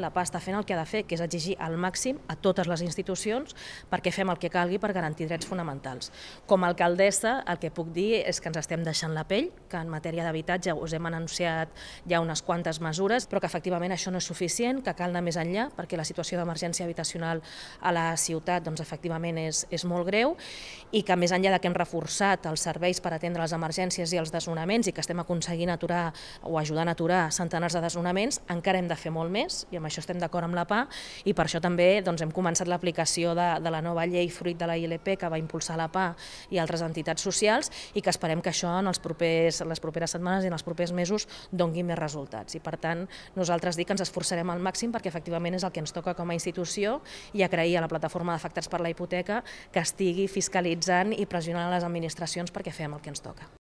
La PA està fent el que ha de fer, que és exigir al màxim a totes les institucions perquè fem el que calgui per garantir drets fonamentals. Com a alcaldessa, el que puc dir és que ens estem deixant la pell, que en matèria d'habitatge us hem anunciat ja unes quantes mesures, però que efectivament això no és suficient, que cal anar més enllà, perquè la situació d'emergència habitacional a la ciutat doncs, efectivament és, és molt greu, i que més enllà de que hem reforçat els serveis per atendre les emergències i els desnonaments i que estem aconseguint aturar o ajudant a aturar centenars de desnonaments, encara hem de fer molt més, i amb això estem d'acord amb la PA i per això també doncs, hem començat l'aplicació de, de la nova llei fruit de la ILP que va impulsar la PA i altres entitats socials i que esperem que això en els propers, les properes setmanes i en els propers mesos dongui més resultats. I per tant, nosaltres dic que ens esforçarem al màxim perquè efectivament és el que ens toca com a institució i agrair a la plataforma d'afectats per la hipoteca que estigui fiscalitzant i pressionant les administracions perquè fem el que ens toca.